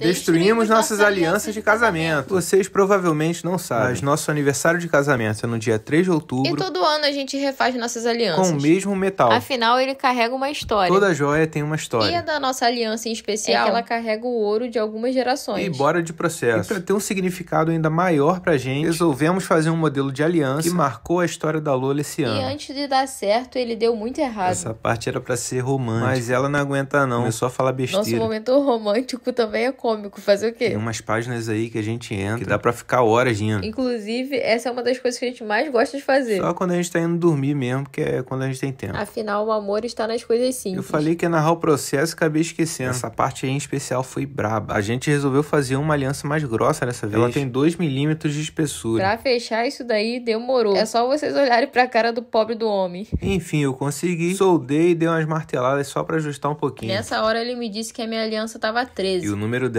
Destruímos nossas alianças de casamento. Vocês provavelmente não sabem, mas nosso aniversário de casamento é no dia 3 de outubro. E todo ano a gente refaz nossas alianças. Com o mesmo metal. Afinal, ele carrega uma história. Toda joia tem uma história. E a da nossa aliança em especial, é ela carrega o ouro de algumas gerações. E bora de processo. E pra ter um significado ainda maior pra gente, resolvemos fazer um modelo de aliança que marcou a história da Lola esse ano. E antes de dar certo, ele deu muito errado. Essa parte era para ser romântica. Mas ela não aguenta não. Começou a falar besteira. Nosso momento romântico também é cômico cômico, fazer o quê? Tem umas páginas aí que a gente entra, que dá pra ficar horas indo. Inclusive, essa é uma das coisas que a gente mais gosta de fazer. Só quando a gente tá indo dormir mesmo, que é quando a gente tem tempo. Afinal, o amor está nas coisas simples. Eu falei que ia narrar o processo e acabei esquecendo. Essa parte aí em especial foi braba. A gente resolveu fazer uma aliança mais grossa nessa vez. Ela tem 2 milímetros de espessura. Pra fechar isso daí, demorou. É só vocês olharem pra cara do pobre do homem. Enfim, eu consegui. Soldei e dei umas marteladas só pra ajustar um pouquinho. Nessa hora ele me disse que a minha aliança tava 13. E o número dela